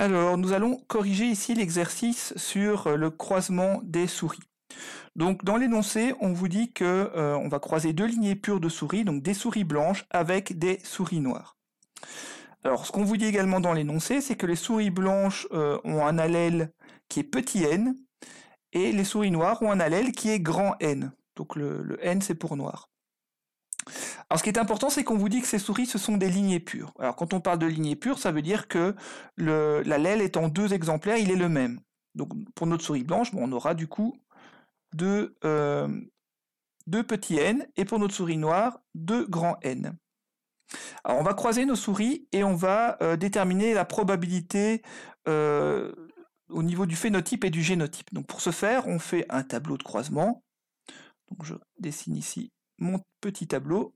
Alors, nous allons corriger ici l'exercice sur euh, le croisement des souris. Donc, dans l'énoncé, on vous dit qu'on euh, on va croiser deux lignées pures de souris, donc des souris blanches avec des souris noires. Alors, ce qu'on vous dit également dans l'énoncé, c'est que les souris blanches euh, ont un allèle qui est petit n, et les souris noires ont un allèle qui est grand n. Donc, le n, c'est pour noir. Alors ce qui est important, c'est qu'on vous dit que ces souris, ce sont des lignées pures. Alors quand on parle de lignées pures, ça veut dire que l'allèle est en deux exemplaires, il est le même. Donc pour notre souris blanche, on aura du coup euh, deux, petits n, et pour notre souris noire, deux grands n. Alors on va croiser nos souris et on va euh, déterminer la probabilité euh, au niveau du phénotype et du génotype. Donc pour ce faire, on fait un tableau de croisement. Donc je dessine ici mon petit tableau.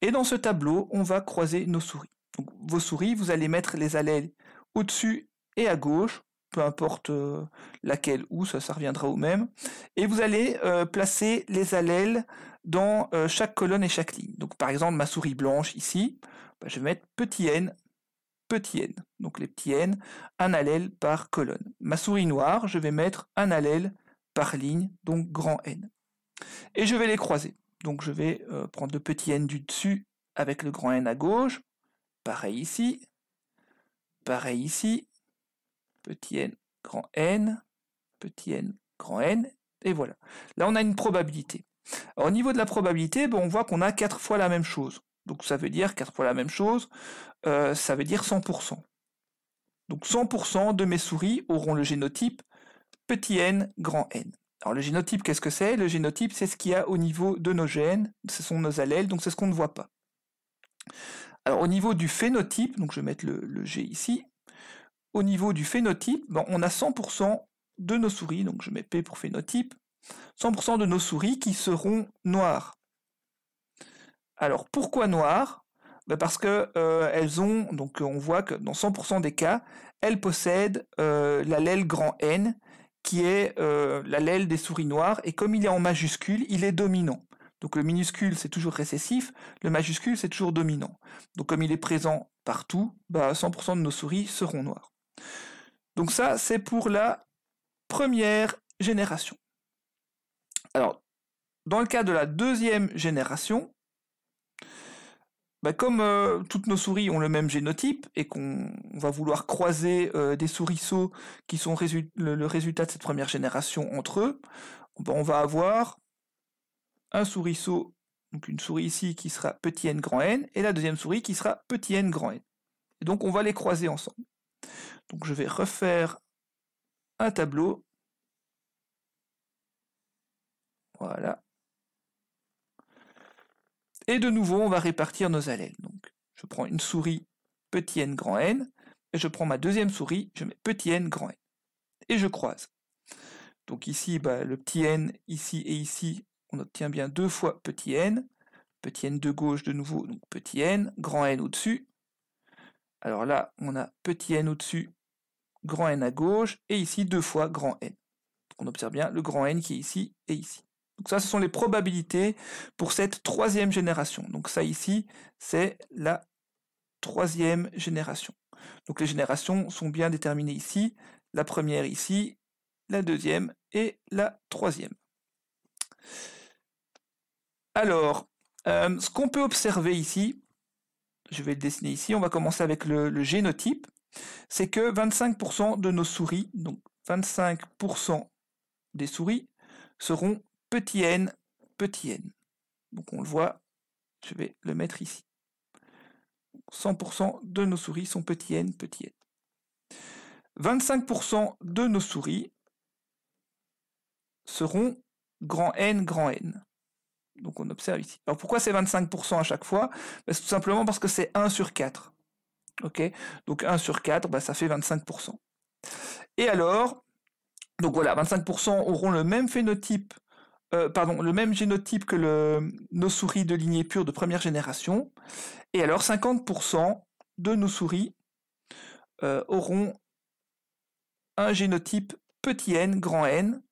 Et dans ce tableau, on va croiser nos souris. Donc, vos souris, vous allez mettre les allèles au-dessus et à gauche, peu importe euh, laquelle ou, ça, ça reviendra au même. Et vous allez euh, placer les allèles dans euh, chaque colonne et chaque ligne. Donc par exemple, ma souris blanche ici, bah, je vais mettre petit n, petit n. Donc les petits n, un allèle par colonne. Ma souris noire, je vais mettre un allèle par ligne, donc grand n. Et je vais les croiser. Donc je vais euh, prendre le petit n du dessus avec le grand n à gauche. Pareil ici. Pareil ici. Petit n, grand n. Petit n, grand n. Et voilà. Là, on a une probabilité. au niveau de la probabilité, on voit qu'on a 4 fois la même chose. Donc ça veut dire 4 fois la même chose, euh, ça veut dire 100%. Donc 100% de mes souris auront le génotype petit n, grand n. Alors le génotype, qu'est-ce que c'est Le génotype, c'est ce qu'il y a au niveau de nos gènes, ce sont nos allèles, donc c'est ce qu'on ne voit pas. Alors au niveau du phénotype, donc je vais mettre le, G ici, au niveau du phénotype, ben, on a 100% de nos souris, donc je mets P pour phénotype, 100% de nos souris qui seront noires. Alors pourquoi noires ben, Parce que euh, elles ont, donc on voit que dans 100% des cas, elles possèdent euh, l'allèle grand N qui est euh, l'allèle des souris noires, et comme il est en majuscule, il est dominant. Donc le minuscule, c'est toujours récessif, le majuscule, c'est toujours dominant. Donc comme il est présent partout, 100% bah, de nos souris seront noires. Donc ça, c'est pour la première génération. Alors, dans le cas de la deuxième génération, bah, comme euh, toutes nos souris ont le même génotype et qu'on va vouloir croiser euh, des souriceaux qui sont le, résultat de cette première génération entre eux, bah, on va avoir un souriceau, donc une souris ici qui sera petit n grand n, et la deuxième souris qui sera petit n grand n. donc on va les croiser ensemble. Donc je vais refaire un tableau. Voilà. Et de nouveau, on va répartir nos allèles. Donc, je prends une souris petit n grand n, et je prends ma deuxième souris, je mets petit n grand n, et je croise. Donc ici, bah, le petit n, ici et ici, on obtient bien deux fois petit n, petit n de gauche de nouveau, donc petit n, grand n au-dessus. Alors là, on a petit n au-dessus, grand n à gauche, et ici deux fois grand n. on observe bien le grand n qui est ici et ici. Donc ça, ce sont les probabilités pour cette troisième génération. Donc ça ici, c'est la troisième génération. Donc les générations sont bien déterminées ici, la première ici, la deuxième et la troisième. Alors, euh, ce qu'on peut observer ici, je vais le dessiner ici, on va commencer avec le, le génotype, c'est que 25% de nos souris, donc 25% des souris, seront petit n, petit n. Donc on le voit, je vais le mettre ici. 100% de nos souris sont petit n, petit n. 25% de nos souris seront grand N, grand N. Donc on observe ici. Alors pourquoi c'est 25% à chaque fois bah, C'est tout simplement parce que c'est 1 sur 4. Ok donc 1 sur 4, bah, ça fait 25%. Et alors, donc voilà, 25% auront le même phénotype euh, pardon, le même génotype que nos souris de lignée pure de première génération. Et alors 50% de nos souris euh, auront un génotype petit n, grand n,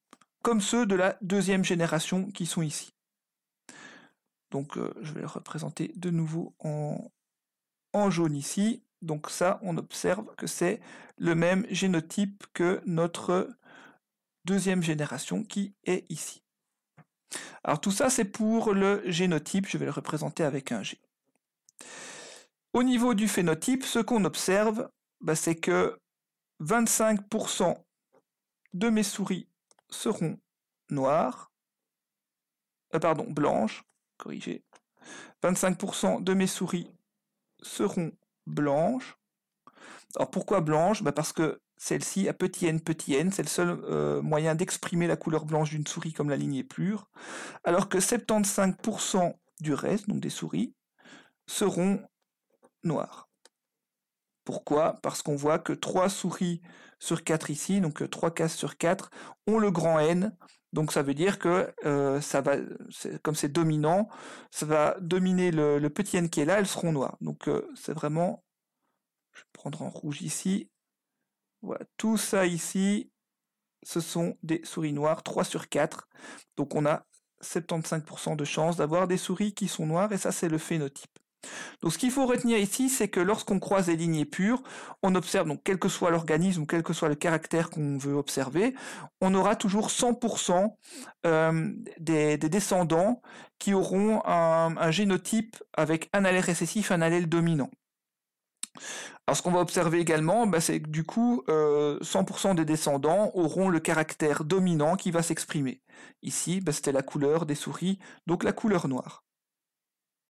comme ceux de la deuxième génération qui sont ici. Donc euh, je vais le représenter de nouveau en jaune ici. Donc ça, on observe que c'est le même génotype que notre deuxième génération qui est ici. Alors tout ça, c'est pour le génotype. Je vais le représenter avec un G. Au niveau du phénotype, ce qu'on observe, bah, c'est que 25% de mes souris seront noires, euh, pardon, blanches, corrigé. 25% de mes souris seront blanches. Alors pourquoi blanches bah, Parce que celle-ci, à petit n, petit n, c'est le seul euh, moyen d'exprimer la couleur blanche d'une souris comme la ligne est pure, alors que 75% du reste, donc des souris, seront noires. Pourquoi Parce qu'on voit que 3 souris sur 4 ici, donc 3 euh, cases sur 4, ont le grand N. Donc ça veut dire que euh, ça va, comme c'est dominant, ça va dominer le, petit N qui est là, elles seront noires. Donc c'est vraiment, je vais prendre en rouge ici, tout ça ici, ce sont des souris noires, 3 sur 4. Donc on a 75% de chance d'avoir des souris qui sont noires, et ça c'est le phénotype. Donc ce qu'il faut retenir ici, c'est que lorsqu'on croise des lignées pures, on observe, donc quel que soit l'organisme, quel que soit le caractère qu'on veut observer, on aura toujours 100% euh, des, descendants qui auront un, un génotype avec un allèle récessif, un allèle dominant. Alors ce qu'on va observer également, bah, c'est que du coup, 100% euh, des descendants auront le caractère dominant qui va s'exprimer. Ici, bah, c'était la couleur des souris, donc la couleur noire.